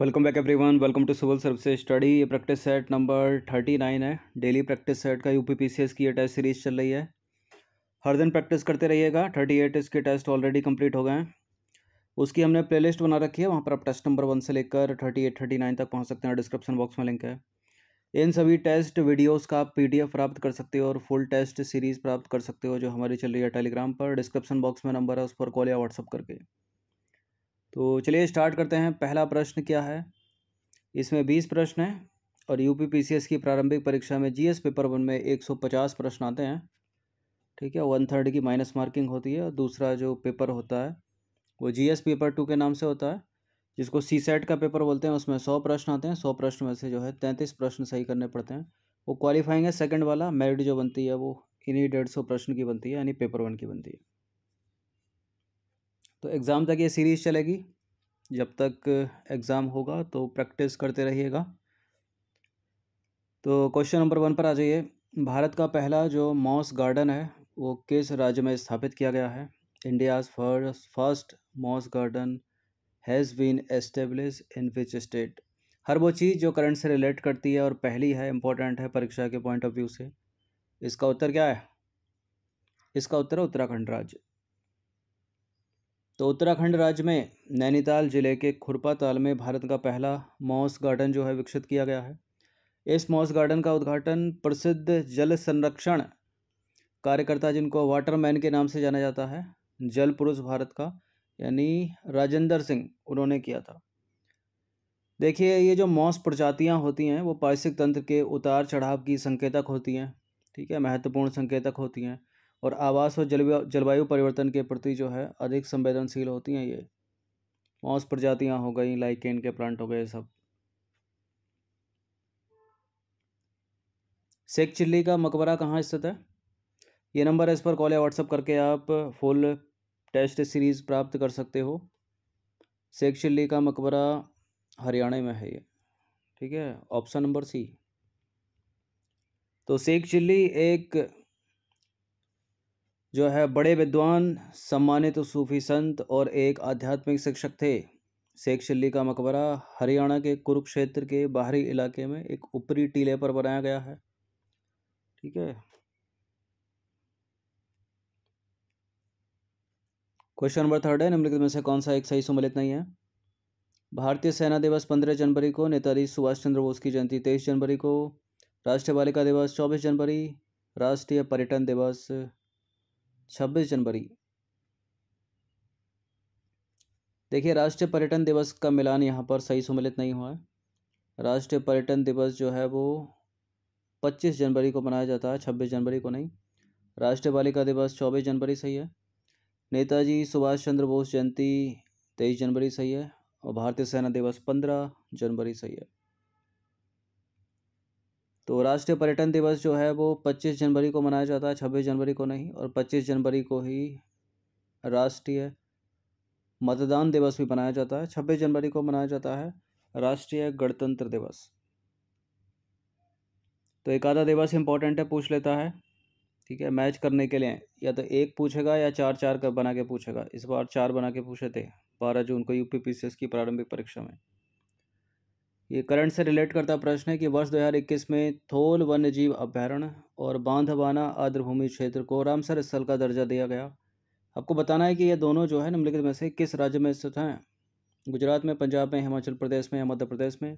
welcome back everyone welcome to civil service study ये practice set number thirty nine है daily practice set का C S की ये test series चल रही है हर दिन प्रैक्टिस करते रहिएगा थर्टी एट इसके टेस्ट ऑलरेडी कंप्लीट हो गए हैं उसकी हमने प्लेलिस्ट बना रखी है वहाँ पर आप टेस्ट नंबर वन से लेकर थर्टी एट थर्टी नाइन तक पहुँच सकते हैं डिस्क्रिप्शन बॉक्स में लिंक है इन सभी टेस्ट वीडियोज़ का आप पी प्राप्त कर सकते हो और फुल टेस्ट सीरीज़ प्राप्त कर सकते हो जो हमारी चल रही है टेलीग्राम पर डिस्क्रिप्शन बॉक्स में नंबर है उस पर कॉल या व्हाट्सअप करके तो चलिए स्टार्ट करते हैं पहला प्रश्न क्या है इसमें बीस प्रश्न हैं और यू पी की प्रारंभिक परीक्षा में जीएस पेपर वन में एक सौ पचास प्रश्न आते हैं ठीक है वन थर्ड की माइनस मार्किंग होती है और दूसरा जो पेपर होता है वो जीएस पेपर टू के नाम से होता है जिसको सी सेट का पेपर बोलते हैं उसमें सौ प्रश्न आते हैं सौ प्रश्न में से जो है तैंतीस प्रश्न सही करने पड़ते हैं वो क्वालिफाइंग है सेकेंड वाला मेरिट जो बनती है वो इन्हीं डेढ़ सौ प्रश्न की बनती है यानी पेपर वन की बनती है तो एग्ज़ाम तक ये सीरीज़ चलेगी जब तक एग्ज़ाम होगा तो प्रैक्टिस करते रहिएगा तो क्वेश्चन नंबर वन पर आ जाइए भारत का पहला जो मॉस गार्डन है वो किस राज्य में स्थापित किया गया है India's first first moss garden has been establish in which state हर वो चीज़ जो करंट से रिलेट करती है और पहली है इम्पोर्टेंट है परीक्षा के पॉइंट ऑफ व्यू से इसका उत्तर क्या है इसका उत्तर है उत्तराखंड राज्य तो उत्तराखंड राज्य में नैनीताल ज़िले के खुरपा ताल में भारत का पहला मॉस गार्डन जो है विकसित किया गया है इस मॉस गार्डन का उद्घाटन प्रसिद्ध जल संरक्षण कार्यकर्ता जिनको वाटरमैन के नाम से जाना जाता है जल पुरुष भारत का यानी राजेंद्र सिंह उन्होंने किया था देखिए ये जो मॉस प्रजातियाँ होती हैं वो पारिस्थितिक तंत्र के उतार चढ़ाव की संकेतक होती हैं ठीक है महत्वपूर्ण संकेतक होती हैं और आवास और जलवायु जलवायु परिवर्तन के प्रति जो है अधिक संवेदनशील होती हैं ये मॉस प्रजातियाँ हो गई लाइकेन के प्लांट हो गए सब शेख चिल्ली का मकबरा कहाँ स्थित है ये नंबर है इस पर कॉल या व्हाट्सअप करके आप फुल टेस्ट सीरीज़ प्राप्त कर सकते हो सेक चिल्ली का मकबरा हरियाणा में है ये ठीक है ऑप्शन नंबर सी तो सेक चिल्ली एक जो है बड़े विद्वान सम्मानित सूफी संत और एक आध्यात्मिक शिक्षक थे शेख शिल्ली का मकबरा हरियाणा के कुरुक्षेत्र के बाहरी इलाके में एक ऊपरी टीले पर बनाया गया है ठीक है क्वेश्चन नंबर थर्ड है निम्नलिखित में से कौन सा एक सही सम्मिलित नहीं है भारतीय सेना दिवस पंद्रह जनवरी को नेताजी सुभाष चंद्र बोस की जयंती तेईस जनवरी को राष्ट्रीय बालिका दिवस चौबीस जनवरी राष्ट्रीय पर्यटन दिवस छब्बीस जनवरी देखिए राष्ट्रीय पर्यटन दिवस का मिलान यहाँ पर सही सम्मिलित नहीं हुआ है राष्ट्रीय पर्यटन दिवस जो है वो पच्चीस जनवरी को मनाया जाता है छब्बीस जनवरी को नहीं राष्ट्रीय बालिका दिवस चौबीस जनवरी सही है नेताजी सुभाष चंद्र बोस जयंती तेईस जनवरी सही है और भारतीय सेना दिवस पंद्रह जनवरी सही है तो राष्ट्रीय पर्यटन दिवस जो है वो 25 जनवरी को मनाया जाता है 26 जनवरी को नहीं और 25 जनवरी को ही राष्ट्रीय मतदान दिवस भी मनाया जाता है 26 जनवरी को मनाया जाता है राष्ट्रीय गणतंत्र दिवस तो एक आधा दिवस इंपॉर्टेंट है पूछ लेता है ठीक है मैच करने के लिए या तो एक पूछेगा या चार चार कर बना के पूछेगा इस बार चार बना के पूछे थे बारह जून को यूपी की प्रारंभिक परीक्षा में ये करंट से रिलेट करता प्रश्न है कि वर्ष 2021 में थोल वन्यजीव अभ्यारण्य और बांधवाना आर्द्रभूमि क्षेत्र को रामसर स्थल का दर्जा दिया गया आपको बताना है कि ये दोनों जो है निम्नलिखित में से किस राज्य में स्थित हैं गुजरात में पंजाब में हिमाचल प्रदेश में या मध्य प्रदेश में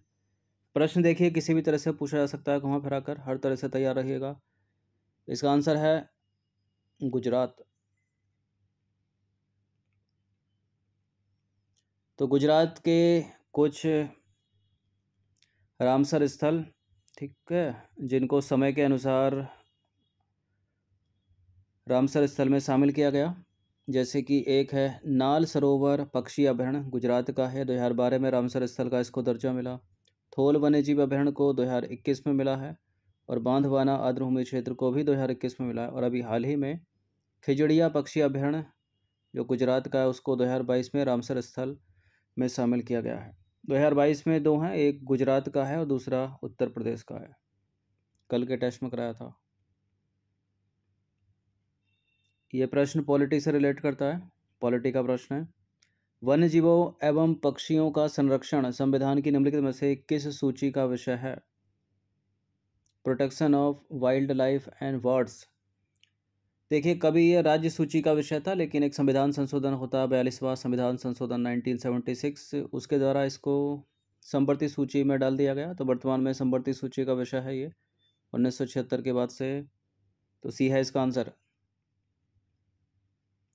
प्रश्न देखिए किसी भी तरह से पूछा जा सकता है घुमा फिरा कर हर तरह से तैयार रहिएगा इसका आंसर है गुजरात तो गुजरात के कुछ रामसर स्थल ठीक है जिनको समय के अनुसार रामसर स्थल में शामिल किया गया जैसे कि एक है नाल सरोवर पक्षी अभ्यारण गुजरात का है बारह में रामसर स्थल का इसको दर्जा मिला थोल वन्यजीव अभ्यारण को 2021 में मिला है और बांधवाना आद्रभूमि क्षेत्र को भी 2021 में मिला है और अभी हाल ही में खिजड़िया पक्षी अभ्यारण जो गुजरात का है उसको बाईस में रामसर स्थल में शामिल किया गया है 2022 में दो हैं एक गुजरात का है और दूसरा उत्तर प्रदेश का है कल के टेस्ट में कराया था ये प्रश्न पॉलिटी से रिलेट करता है पॉलिटी का प्रश्न है वन्य जीवों एवं पक्षियों का संरक्षण संविधान की निम्नलिखित में से किस सूची का विषय है protection of wild life and words देखिए कभी ये राज्य सूची का विषय था लेकिन एक संविधान संशोधन होता है बयालीसवा संविधान संशोधन 1976 उसके द्वारा इसको संवर्ती सूची में डाल दिया गया तो वर्तमान में संवर्ती सूची का विषय है ये उन्नीस के बाद से तो सी है इसका आंसर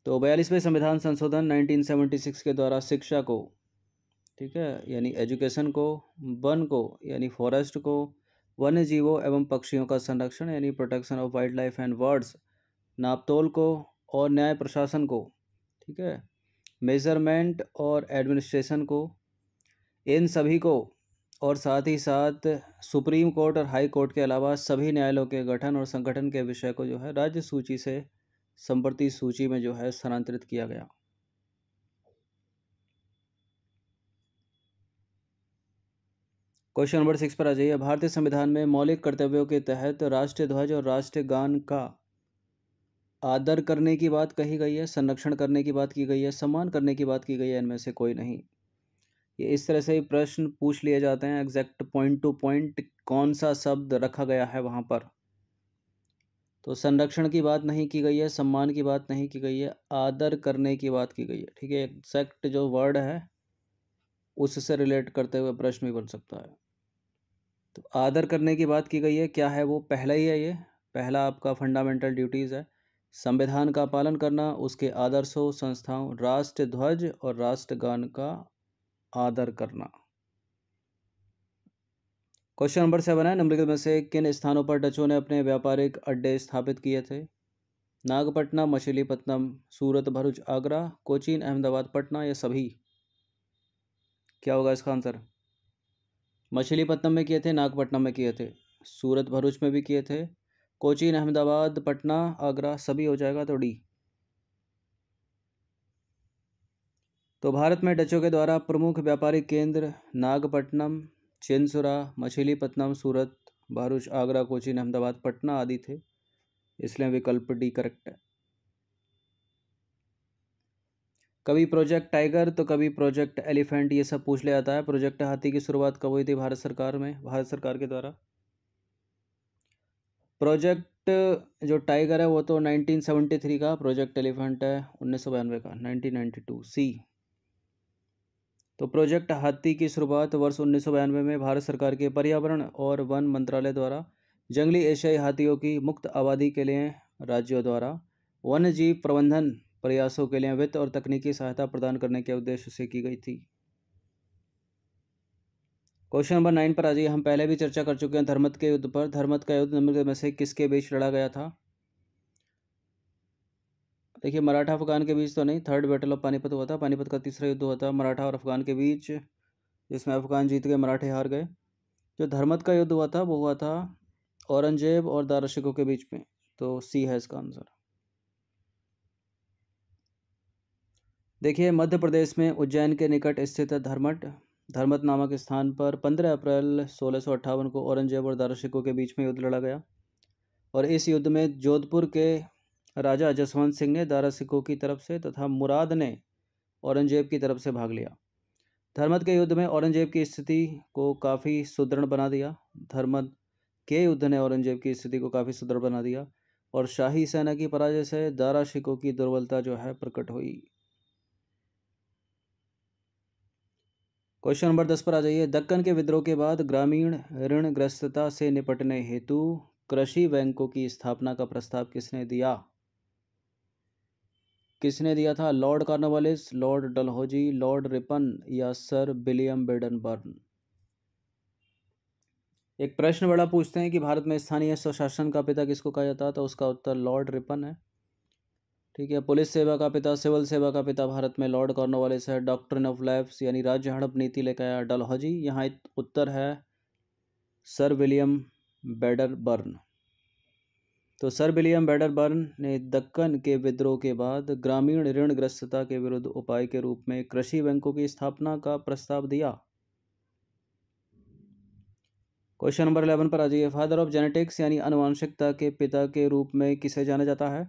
तो बयालीसवें संविधान संशोधन 1976 के द्वारा शिक्षा को ठीक है यानी एजुकेशन को वन को यानी फॉरेस्ट को वन्य जीवों एवं पक्षियों का संरक्षण यानी protection of wild life and words नापतोल को और न्याय प्रशासन को ठीक है मेज़रमेंट और एडमिनिस्ट्रेशन को इन सभी को और साथ ही साथ सुप्रीम कोर्ट और हाई कोर्ट के अलावा सभी न्यायालयों के गठन और संगठन के विषय को जो है राज्य सूची से संप्रति सूची में जो है स्थानांतरित किया गया क्वेश्चन नंबर सिक्स पर आ जाइए भारतीय संविधान में मौलिक कर्तव्यों के तहत राष्ट्रीय ध्वज और राष्ट्रीय गान का आदर करने की बात कही गई है संरक्षण करने की बात की गई है सम्मान करने की बात की गई है इनमें से कोई नहीं ये इस तरह से प्रश्न पूछ लिए जाते हैं एग्जैक्ट पॉइंट टू पॉइंट कौन सा शब्द रखा गया है वहाँ पर तो संरक्षण की बात नहीं की गई है सम्मान की बात नहीं की गई है आदर करने की बात की गई है ठीक है एग्जैक्ट जो वर्ड है उससे रिलेट करते हुए प्रश्न भी बन सकता है तो आदर करने की बात की गई है क्या है वो पहला ही है ये पहला आपका फंडामेंटल ड्यूटीज़ है संविधान का पालन करना उसके आदर्शों संस्थाओं राष्ट्र ध्वज और राष्ट्रगान का आदर करना क्वेश्चन नंबर सेवन है निम्नलिखित में से किन स्थानों पर डचों ने अपने व्यापारिक अड्डे स्थापित किए थे नागपटना मछलीपट्टनम सूरत भरूच आगरा कोचीन अहमदाबाद पटना ये सभी क्या होगा इसका आंसर मछलीपट्टनम में किए थे नागपट्टनम में किए थे सूरत भरूच में भी किए थे कोचीन अहमदाबाद पटना आगरा सभी हो जाएगा तो डी तो भारत में डचों के द्वारा प्रमुख व्यापारिक केंद्र नागपट्टनम चेन्सुरा मछलीपट्टनम सूरत बारूच आगरा कोचीन अहमदाबाद पटना आदि थे इसलिए विकल्प डी करेक्ट है कभी प्रोजेक्ट टाइगर तो कभी प्रोजेक्ट एलिफेंट ये सब पूछ लिया जाता है प्रोजेक्ट हाथी की शुरुआत कब हुई थी भारत सरकार में भारत सरकार के द्वारा प्रोजेक्ट जो टाइगर है वो तो 1973 का प्रोजेक्ट एलिफेंट है उन्नीस का 1992 सी तो प्रोजेक्ट हाथी की शुरुआत वर्ष उन्नीस में भारत सरकार के पर्यावरण और वन मंत्रालय द्वारा जंगली एशियाई हाथियों की मुक्त आबादी के लिए राज्यों द्वारा वन्य जीव प्रबंधन प्रयासों के लिए वित्त और तकनीकी सहायता प्रदान करने के उद्देश्य से की गई थी क्वेश्चन नंबर नाइन पर आ जाइए हम पहले भी चर्चा कर चुके हैं धर्मत के युद्ध पर धर्मत का युद्ध नंबर में से किसके बीच लड़ा गया था देखिए मराठा अफगान के बीच तो नहीं थर्ड बैटल ऑफ पानीपत हुआ था पानीपत का तीसरा युद्ध हुआ था मराठा और अफगान के बीच जिसमें अफगान जीत गए मराठे हार गए जो धर्मत का युद्ध हुआ था वो हुआ था औरंगजेब और दारशिकों के बीच में तो सी है इसका आंसर देखिए मध्य प्रदेश में उज्जैन के निकट स्थित धर्मठ धर्मट धर्मत नामक स्थान पर 15 अप्रैल सोलह को औरंगजेब और दारा के बीच में युद्ध लड़ा गया और इस युद्ध में जोधपुर के राजा जसवंत सिंह ने दारा की तरफ से तथा मुराद ने औरंगजेब की तरफ से भाग लिया धर्मत के युद्ध में औरंगजेब की स्थिति को काफ़ी सुदृढ़ बना दिया धर्मत के युद्ध ने औरंगजेब की स्थिति को काफ़ी सुदृढ़ बना दिया और शाही सेना की पराजय से दारा शिको की दुर्बलता जो है प्रकट हुई क्वेश्चन नंबर दस पर आ जाइए दक्कन के विद्रोह के बाद ग्रामीण ऋणग्रस्तता से निपटने हेतु कृषि बैंकों की स्थापना का प्रस्ताव किसने दिया किसने दिया था Lord Cornwallis Lord Dalhousie Lord Ripon या सर विलियम बेडनबर्न एक प्रश्न बड़ा पूछते हैं कि भारत में स्थानीय स्वशासन का पिता किसको कहा जाता है तो उसका उत्तर लॉर्ड रिपन है ठीक है पुलिस सेवा का पिता सिविल सेवा का पिता भारत में लॉर्ड कॉर्नवालिस है डॉक्ट्रिन ऑफ लाइफ्स यानी राज्य हड़प नीति लेकर आया डलहौजी यहाँ उत्तर है सर विलियम बेडरबर्न तो सर विलियम बेडरबर्न ने दक्कन के विद्रोह के बाद ग्रामीण ऋणग्रस्तता के विरुद्ध उपाय के रूप में कृषि बैंकों की स्थापना का प्रस्ताव दिया क्वेश्चन नंबर इलेवन पर आ जाइए फादर ऑफ जेनेटिक्स यानी अनुवांशिकता के पिता के रूप में किसे जाना जाता है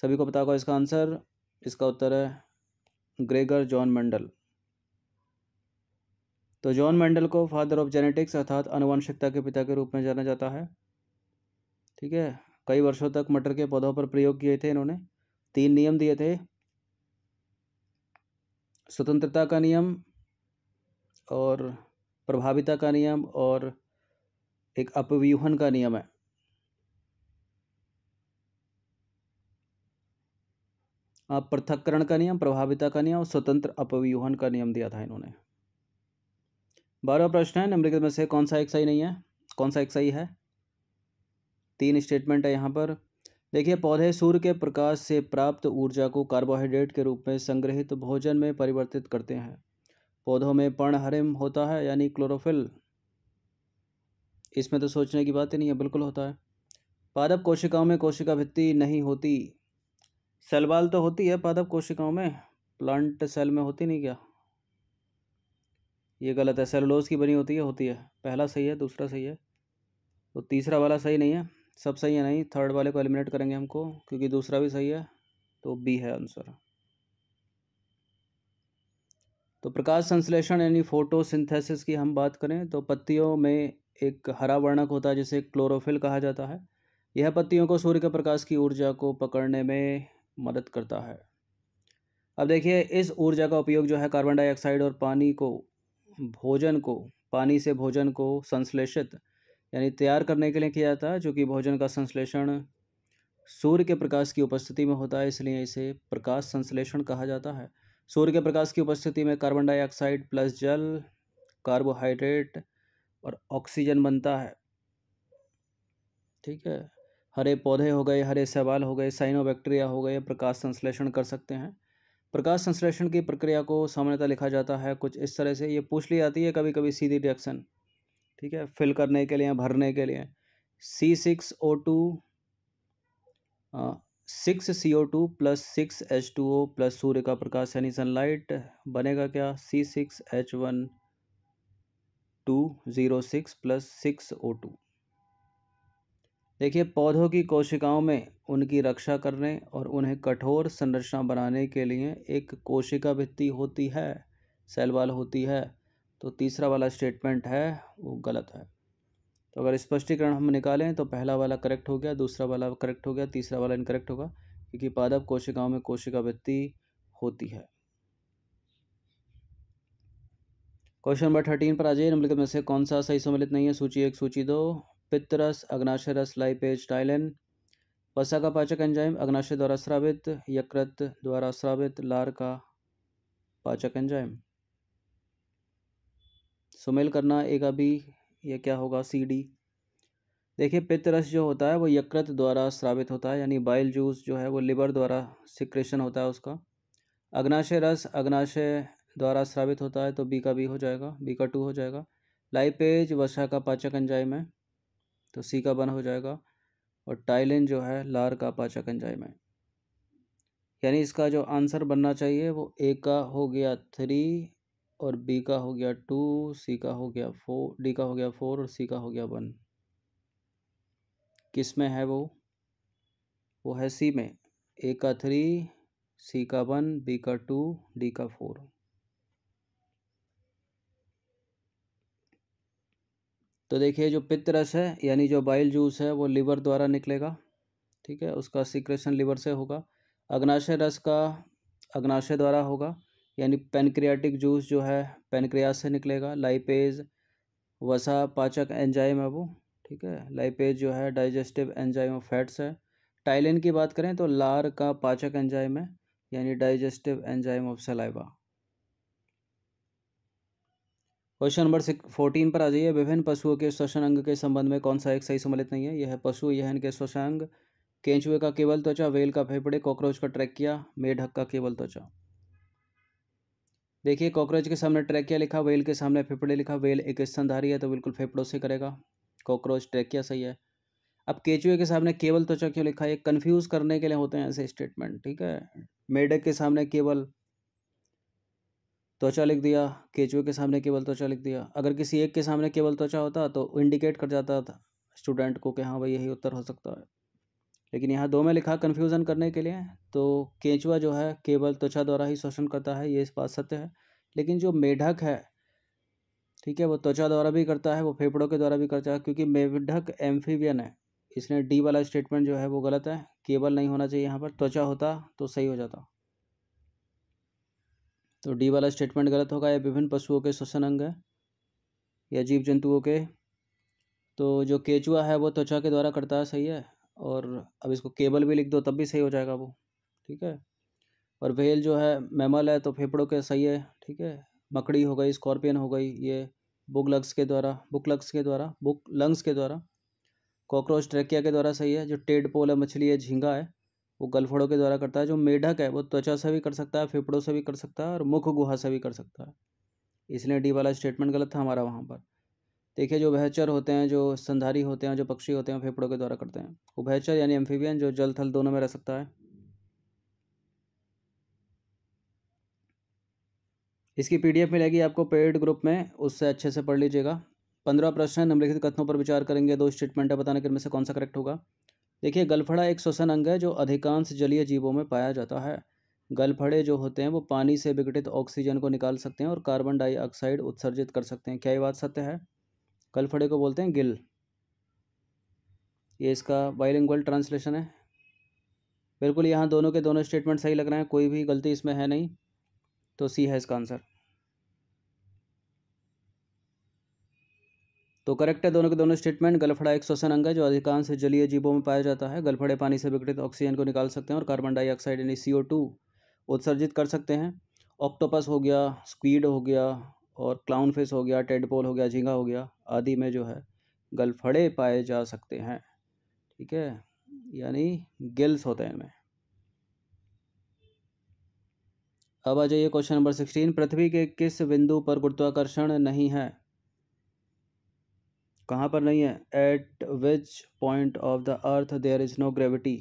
सभी को पता होगा इसका आंसर इसका उत्तर है ग्रेगर जॉन मंडल तो जॉन मंडल को फादर ऑफ जेनेटिक्स अर्थात अनुवंशिकता के पिता के रूप में जाना जाता है ठीक है कई वर्षों तक मटर के पौधों पर प्रयोग किए थे इन्होंने तीन नियम दिए थे स्वतंत्रता का नियम और प्रभाविता का नियम और एक अपव्यूहन का नियम है पृथककरण का नियम प्रभाविता का नियम और स्वतंत्र अपव्यूहन का नियम दिया था इन्होंने बारहवा प्रश्न है निम्नलिखित में से कौन सा एक सही नहीं है कौन सा एक सही है तीन स्टेटमेंट है यहाँ पर देखिए पौधे सूर्य के प्रकाश से प्राप्त ऊर्जा को कार्बोहाइड्रेट के रूप में संग्रहित भोजन में परिवर्तित करते हैं पौधों में पर्ण हरिम होता है यानी क्लोरोफिल इसमें तो सोचने की बात ही नहीं है बिल्कुल होता है पादप कोशिकाओं में कोशिका भित्ति नहीं होती सेल वाल तो होती है पादप कोशिकाओं में प्लांट सेल में होती नहीं क्या ये गलत है सेलुलोज की बनी होती है होती है पहला सही है दूसरा सही है तो तीसरा वाला सही नहीं है सब सही है नहीं थर्ड वाले को एलिमिनेट करेंगे हमको क्योंकि दूसरा भी सही है तो बी है आंसर तो प्रकाश संश्लेषण यानी फोटोसिंथेसिस की हम बात करें तो पत्तियों में एक हरा वर्णक होता है जिसे क्लोरोफिल कहा जाता है यह पत्तियों को सूर्य के प्रकाश की ऊर्जा को पकड़ने में मदद करता है अब देखिए इस ऊर्जा का उपयोग जो है कार्बन डाइऑक्साइड और पानी को भोजन को पानी से भोजन को संश्लेषित यानी तैयार करने के लिए किया जाता है जो कि भोजन का संश्लेषण सूर्य के प्रकाश की उपस्थिति में होता है इसलिए इसे प्रकाश संश्लेषण कहा जाता है सूर्य के प्रकाश की उपस्थिति में कार्बन डाइऑक्साइड प्लस जल कार्बोहाइड्रेट और ऑक्सीजन बनता है ठीक है हरे पौधे हो गए हरे सवाल हो गए साइनोबैक्टीरिया हो गए प्रकाश संश्लेषण कर सकते हैं प्रकाश संश्लेषण की प्रक्रिया को सामान्यतः लिखा जाता है कुछ इस तरह से ये पूछ ली जाती है कभी कभी सीधी रिएक्शन ठीक है फिल करने के लिए भरने के लिए C six O two six C O two plus six H two O plus सूर्य का प्रकाश यानी सनलाइट बनेगा क्या C six H one two zero six plus six O two देखिए पौधों की कोशिकाओं में उनकी रक्षा करने और उन्हें कठोर संरचना बनाने के लिए एक कोशिका भित्ति होती है सेल वाल होती है तो तीसरा वाला स्टेटमेंट है वो गलत है तो अगर स्पष्टीकरण हम निकालें तो पहला वाला करेक्ट हो गया दूसरा वाला करेक्ट हो गया तीसरा वाला इनकरेक्ट होगा क्योंकि पादप कोशिकाओं में कोशिका भित्ति होती है क्वेश्चन नंबर थर्टीन पर आ जाइए निम्नलिखित में से कौन सा सही सम्मिलित नहीं है सूची एक सूची दो पित्तरस अग्नाशय रस लाइपेज टाइलेन वसा का पाचक एंजाइम अग्नाशय द्वारा स्रावित यकृत द्वारा स्रावित लार का पाचक एंजाइम सुमेल करना एक अभी यह क्या होगा सी डी देखिए पित्तरस जो होता है वो यकृत द्वारा स्रावित होता है यानी बाइल जूस जो है वो लिवर द्वारा सिक्रेशन होता है उसका अग्नाशय रस अग्नाशय द्वारा स्रावित होता है तो बी का बी हो जाएगा बी का टू हो जाएगा लाइपेज वसा का पाचक एंजाइम है तो सी का बन हो जाएगा और टाइलिन जो है लार का पाचक एंजाइम है यानी इसका जो आंसर बनना चाहिए वो ए का हो गया थ्री और बी का हो गया टू सी का हो गया फोर डी का हो गया फोर और सी का हो गया वन किस में है वो वो है सी में ए का थ्री सी का वन बी का टू डी का फोर तो देखिए जो पित्त रस है यानी जो बाइल जूस है वो लीवर द्वारा निकलेगा ठीक है उसका सिक्रेशन लीवर से होगा अग्नाशय रस का अग्नाशय द्वारा होगा यानी पेनक्रियाटिक जूस जो है पेनक्रियाज से निकलेगा लाइपेज वसा पाचक एंजाइम है वो ठीक है लाइपेज जो है डाइजेस्टिव एंजाइम ऑफ फैट्स है टाइलिन की बात करें तो लार का पाचक एंजाइम है यानी digestive enzyme of saliva question number fourteen पर आ जाइए विभिन्न पशुओं के श्वसन अंग के संबंध में कौन सा एक सही सम्मिलित नहीं है यह है पशु यह इनके श्वसन अंग केंचुए का केवल त्वचा वेल का फेफड़े कॉकरोच का किया मेढक का केवल त्वचा देखिए कॉकरोच के सामने ट्रैकिया लिखा वेल के सामने फेफड़े लिखा वेल एक स्तनधारी है तो बिल्कुल फेफड़ों से करेगा कॉकरोच ट्रैकिया सही है अब केचुए के सामने केवल त्वचा क्यों लिखा है कन्फ्यूज़ करने के लिए होते हैं ऐसे स्टेटमेंट ठीक है मेढक के सामने केवल त्वचा लिख दिया केचुए के सामने केवल त्वचा लिख दिया अगर किसी एक के सामने केवल त्वचा होता तो इंडिकेट कर जाता था स्टूडेंट को कि हाँ भाई यही उत्तर हो सकता है लेकिन यहाँ दो में लिखा कन्फ्यूज़न करने के लिए तो केंचुआ जो है केवल त्वचा द्वारा ही शोषण करता है ये इस बात सत्य है लेकिन जो मेढक है ठीक है वो त्वचा द्वारा भी करता है वो फेफड़ों के द्वारा भी करता है क्योंकि मेढक एम्फीबियन है इसलिए डी वाला स्टेटमेंट जो है वो गलत है केवल नहीं होना चाहिए यहाँ पर त्वचा होता तो सही हो जाता तो डी वाला स्टेटमेंट गलत होगा यह विभिन्न पशुओं के श्वसन अंग है या जीव जंतुओं के तो जो केचुआ है वो त्वचा के द्वारा करता है सही है और अब इसको केबल भी लिख दो तब भी सही हो जाएगा वो ठीक है और वेल जो है मैमल है तो फेफड़ों के सही है ठीक है मकड़ी हो गई स्कॉर्पियन हो गई ये बुक लग्स के द्वारा बुक लग्स के द्वारा बुक लंग्स के द्वारा कॉकरोच ट्रैकिया के द्वारा सही है जो टेड पोल है मछली है झींगा है वो गलफड़ों के द्वारा करता है जो मेढक है वो त्वचा से भी कर सकता है फेफड़ों से भी कर सकता है और मुख गुहा से भी कर सकता है इसलिए डी वाला स्टेटमेंट गलत था हमारा वहाँ पर देखिए जो भयचर होते हैं जो संधारी होते हैं जो पक्षी होते हैं फेफड़ों के द्वारा करते हैं वो भयचर यानी एम्फीबियन जो जल थल दोनों में रह सकता है इसकी पीडीएफ मिलेगी आपको पेड ग्रुप में उससे अच्छे से पढ़ लीजिएगा पंद्रह प्रश्न है निम्नलिखित कथनों पर विचार करेंगे दो स्टेटमेंट है बताने के में से कौन सा करेक्ट होगा देखिए गलफड़ा एक श्वसन अंग है जो अधिकांश जलीय जीवों में पाया जाता है गलफड़े जो होते हैं वो पानी से विघटित ऑक्सीजन को निकाल सकते हैं और कार्बन डाइऑक्साइड उत्सर्जित कर सकते हैं क्या ये बात सत्य है गलफड़े को बोलते हैं गिल ये इसका बाइलिंगल ट्रांसलेशन है बिल्कुल यहाँ दोनों के दोनों स्टेटमेंट सही लग रहे हैं कोई भी गलती इसमें है नहीं तो सी है इसका आंसर तो करेक्ट है दोनों के दोनों स्टेटमेंट गलफड़ा एक श्वसन अंग है जो अधिकांश जलीय जीवों में पाया जाता है गलफड़े पानी से विघटित ऑक्सीजन को निकाल सकते हैं और कार्बन डाइऑक्साइड यानी सी उत्सर्जित कर सकते हैं ऑक्टोपस हो गया स्क्वीड हो गया और क्लाउन फिश हो गया टेडपोल हो गया झींगा हो गया आदि में जो है गलफड़े पाए जा सकते हैं ठीक है यानी गिल्स होते हैं इनमें अब आ जाइए क्वेश्चन नंबर सिक्सटीन पृथ्वी के किस बिंदु पर गुरुत्वाकर्षण नहीं है कहाँ पर नहीं है at which point of the earth there is no gravity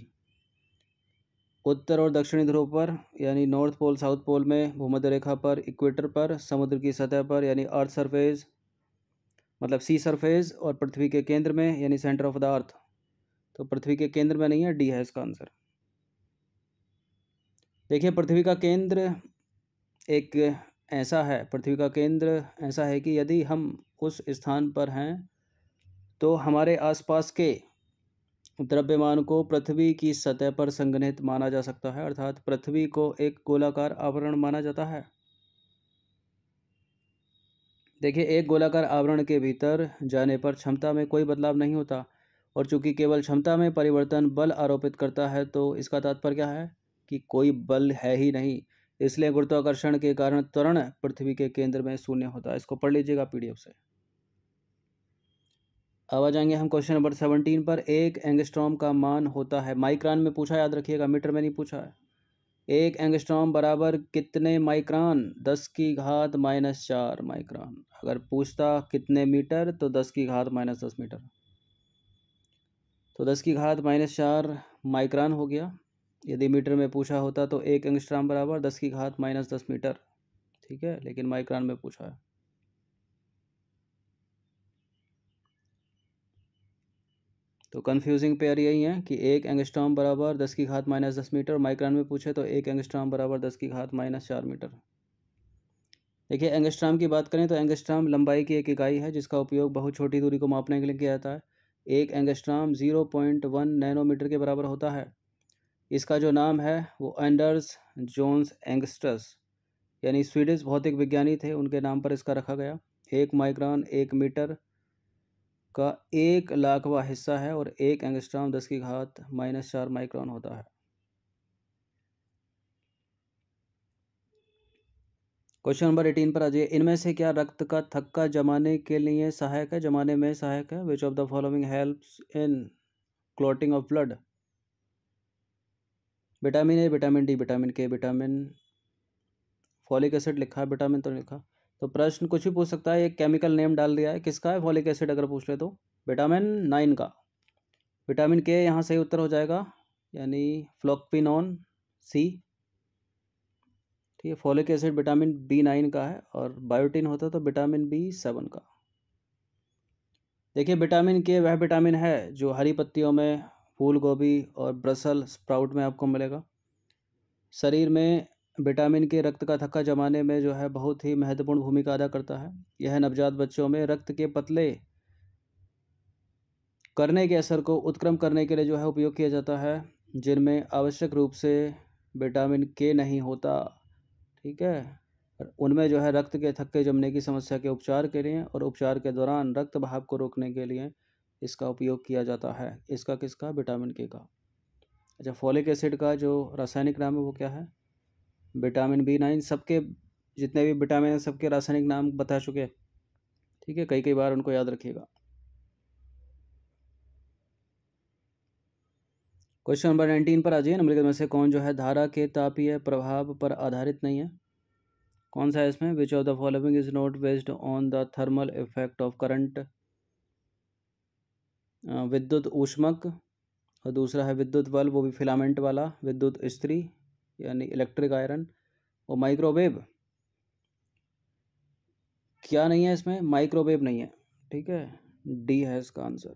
उत्तर और दक्षिणी ध्रुव पर यानी नॉर्थ पोल साउथ पोल में भूमध्य रेखा पर इक्वेटर पर समुद्र की सतह पर यानी अर्थ सरफेस मतलब सी सरफेस और पृथ्वी के केंद्र में यानी सेंटर ऑफ द अर्थ तो पृथ्वी के केंद्र में नहीं है डी है इसका आंसर देखिए पृथ्वी का केंद्र एक ऐसा है पृथ्वी का केंद्र ऐसा है कि यदि हम उस स्थान पर हैं तो हमारे आसपास के द्रव्यमान को पृथ्वी की सतह पर संगणित माना जा सकता है अर्थात पृथ्वी को एक गोलाकार आवरण माना जाता है देखिए एक गोलाकार आवरण के भीतर जाने पर क्षमता में कोई बदलाव नहीं होता और चूंकि केवल क्षमता में परिवर्तन बल आरोपित करता है तो इसका तात्पर्य क्या है कि कोई बल है ही नहीं इसलिए गुरुत्वाकर्षण के कारण त्वरण पृथ्वी के केंद्र में शून्य होता है इसको पढ़ लीजिएगा पीडीएफ से अब आ जाएंगे हम क्वेश्चन नंबर सेवनटीन पर एक एंगस्ट्रॉम का मान होता है माइक्रान में पूछा याद रखिएगा मीटर में नहीं पूछा है एक एंगस्ट्रॉम बराबर कितने माइक्रान दस की घात माइनस चार माइक्रान अगर पूछता कितने मीटर तो दस की घात माइनस दस मीटर तो दस की घात माइनस चार माइक्रान हो गया यदि मीटर में पूछा होता तो एक एंगस्ट्रॉम बराबर दस की घात माइनस दस मीटर ठीक है लेकिन माइक्रान में पूछा है तो कन्फ्यूजिंग पेयर यही है कि एक एंगस्ट्रॉम बराबर दस की घात माइनस दस मीटर माइक्रॉन में पूछे तो एक एंगस्ट्रॉम बराबर दस की घात माइनस चार मीटर देखिए एंगस्ट्राम की बात करें तो एंगस्ट्राम लंबाई की एक इकाई है जिसका उपयोग बहुत छोटी दूरी को मापने के लिए किया जाता है एक angstrom zero point one nanometre के बराबर होता है इसका जो नाम है वो एंडर्स जोन्स एंगस्टर्स यानी स्वीडिश भौतिक विज्ञानी थे उनके नाम पर इसका रखा गया एक माइक्रॉन एक मीटर का एक लाखवा हिस्सा है और एक एंगस्ट्राम दस की घात माइनस चार माइक्रॉन होता है क्वेश्चन नंबर एटीन पर आ जाइए इनमें से क्या रक्त का थक्का जमाने के लिए सहायक है जमाने में सहायक है which of the following helps in clotting of blood vitamin A vitamin D vitamin K vitamin folic acid लिखा विटामिन तो लिखा तो प्रश्न कुछ भी पूछ सकता है एक केमिकल नेम डाल दिया है किसका है फॉलिक एसिड अगर पूछ ले तो विटामिन नाइन का विटामिन के यहाँ सही उत्तर हो जाएगा यानी फ्लॉकपिनॉन सी ठीक है folic acid vitamin B nine का है और बायोटिन होता है तो विटामिन बी सेवन का देखिए विटामिन के वह विटामिन है जो हरी पत्तियों में फूल गोभी और ब्रसल स्प्राउट में आपको मिलेगा शरीर में विटामिन के रक्त का थक्का जमाने में जो है बहुत ही महत्वपूर्ण भूमिका अदा करता है यह नवजात बच्चों में रक्त के पतले करने के असर को उत्क्रम करने के लिए जो है उपयोग किया जाता है जिनमें आवश्यक रूप से विटामिन के नहीं होता ठीक है उनमें जो है रक्त के थक्के जमने की समस्या के उपचार के लिए और उपचार के दौरान रक्त भाव को रोकने के लिए इसका उपयोग किया जाता है इसका किसका विटामिन के का अच्छा फॉलिक एसिड का जो रासायनिक नाम है वो क्या है विटामिन बी नाइन सबके जितने भी विटामिन हैं सबके रासायनिक नाम बता चुके ठीक है कई कई बार उनको याद रखिएगा क्वेश्चन नंबर नाइनटीन पर आ जाइए निम्नलिखित में से कौन जो है धारा के तापीय प्रभाव पर आधारित नहीं है कौन सा है इसमें which of the following is not based on the thermal effect of current विद्युत ऊष्मक और दूसरा है विद्युत बल्ब वो भी फिलामेंट वाला विद्युत स्त्री यानी इलेक्ट्रिक आयरन और माइक्रोवेव क्या नहीं है इसमें माइक्रोवेव नहीं है ठीक है डी है इसका आंसर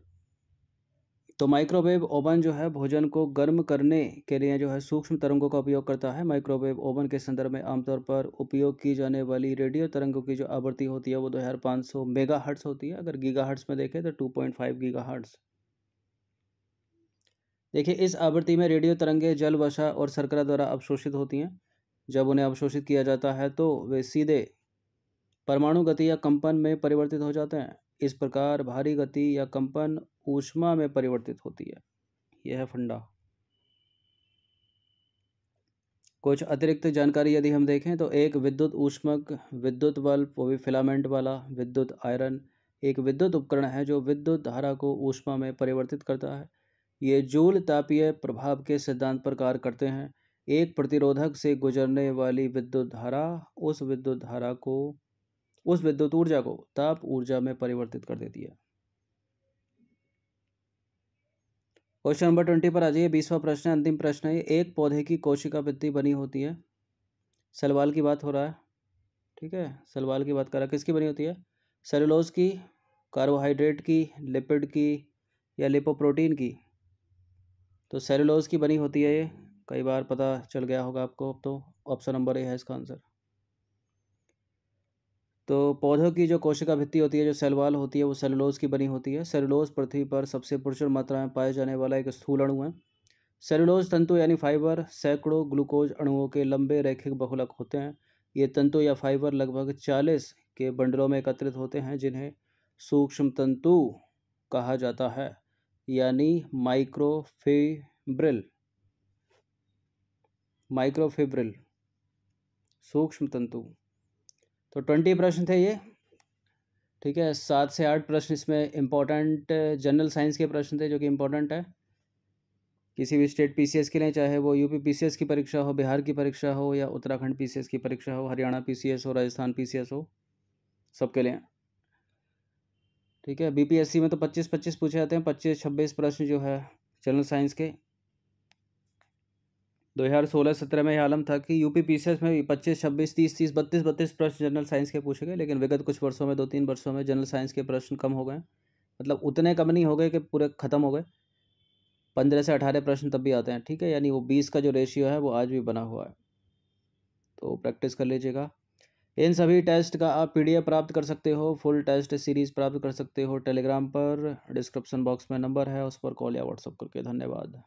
तो माइक्रोवेव ओवन जो है भोजन को गर्म करने के लिए जो है सूक्ष्म तरंगों का उपयोग करता है माइक्रोवेव ओवन के संदर्भ में आमतौर पर उपयोग की जाने वाली रेडियो तरंगों की जो आवृत्ति होती है वो दो हज़ार पाँच सौ मेगा होती है अगर गीगा में देखें तो टू पॉइंट फाइव गीगा देखिए इस आवृत्ति में रेडियो तरंगे जल वसा और सरकरा द्वारा अवशोषित होती हैं जब उन्हें अवशोषित किया जाता है तो वे सीधे परमाणु गति या कंपन में परिवर्तित हो जाते हैं इस प्रकार भारी गति या कंपन ऊष्मा में परिवर्तित होती है यह है फंडा कुछ अतिरिक्त जानकारी यदि हम देखें तो एक विद्युत ऊष्मक विद्युत बल्ब वो भी फिलामेंट वाला विद्युत आयरन एक विद्युत उपकरण है जो विद्युत धारा को ऊष्मा में परिवर्तित करता है ये जूल तापीय प्रभाव के सिद्धांत पर कार्य करते हैं एक प्रतिरोधक से गुजरने वाली विद्युत धारा उस विद्युत धारा को उस विद्युत ऊर्जा को ताप ऊर्जा में परिवर्तित कर देती है क्वेश्चन नंबर ट्वेंटी पर आ जाइए बीसवा प्रश्न है अंतिम प्रश्न है एक पौधे की कोशिका वृत्ति बनी होती है सलवाल की बात हो रहा है ठीक है सलवाल की बात कर रहा है किसकी बनी होती है सेलुलोज की कार्बोहाइड्रेट की लिपिड की या लिपोप्रोटीन की तो सेलुलोज की बनी होती है ये कई बार पता चल गया होगा आपको तो ऑप्शन नंबर ए है इसका आंसर तो पौधों की जो कोशिका भित्ति होती है जो सेलवाल होती है वो सेलुलोज की बनी होती है सेलुलोज पृथ्वी पर सबसे प्रचुर मात्रा में पाए जाने वाला एक स्थूल अणु है सेलुलोज तंतु यानी फाइबर सैकड़ों ग्लूकोज अणुओं के लंबे रैखिक बहुलक होते हैं ये तंतु या फाइबर लगभग चालीस के बंडलों में एकत्रित होते हैं जिन्हें सूक्ष्म तंतु कहा जाता है यानी माइक्रोफिब्रिल माइक्रोफेब्रिल सूक्ष्म तंतु तो ट्वेंटी प्रश्न थे ये ठीक है सात से आठ प्रश्न इसमें इम्पोर्टेंट जनरल साइंस के प्रश्न थे जो कि इम्पोर्टेंट है किसी भी स्टेट पीसीएस के लिए चाहे वो यूपी पीसीएस की परीक्षा हो बिहार की परीक्षा हो या उत्तराखंड पीसीएस की परीक्षा हो हरियाणा पीसीएस हो राजस्थान पीसीएस हो सबके लिए ठीक है बीपीएससी में तो पच्चीस पच्चीस पूछे जाते हैं पच्चीस छब्बीस प्रश्न जो है जनरल साइंस के दो हज़ार सोलह सत्रह में यह आलम था कि यूपी पीसीएस में पच्चीस छब्बीस तीस तीस बत्तीस बत्तीस प्रश्न जनरल साइंस के पूछे गए लेकिन विगत कुछ वर्षों में दो तीन वर्षों में जनरल साइंस के प्रश्न कम हो गए मतलब उतने कम नहीं हो गए कि पूरे ख़त्म हो गए पंद्रह से अठारह प्रश्न तब भी आते हैं ठीक है यानी वो बीस का जो रेशियो है वो आज भी बना हुआ है तो प्रैक्टिस कर लीजिएगा इन सभी टेस्ट का आप पीडीएफ प्राप्त कर सकते हो फुल टेस्ट सीरीज प्राप्त कर सकते हो टेलीग्राम पर डिस्क्रिप्शन बॉक्स में नंबर है उस पर कॉल या व्हाट्सअप करके धन्यवाद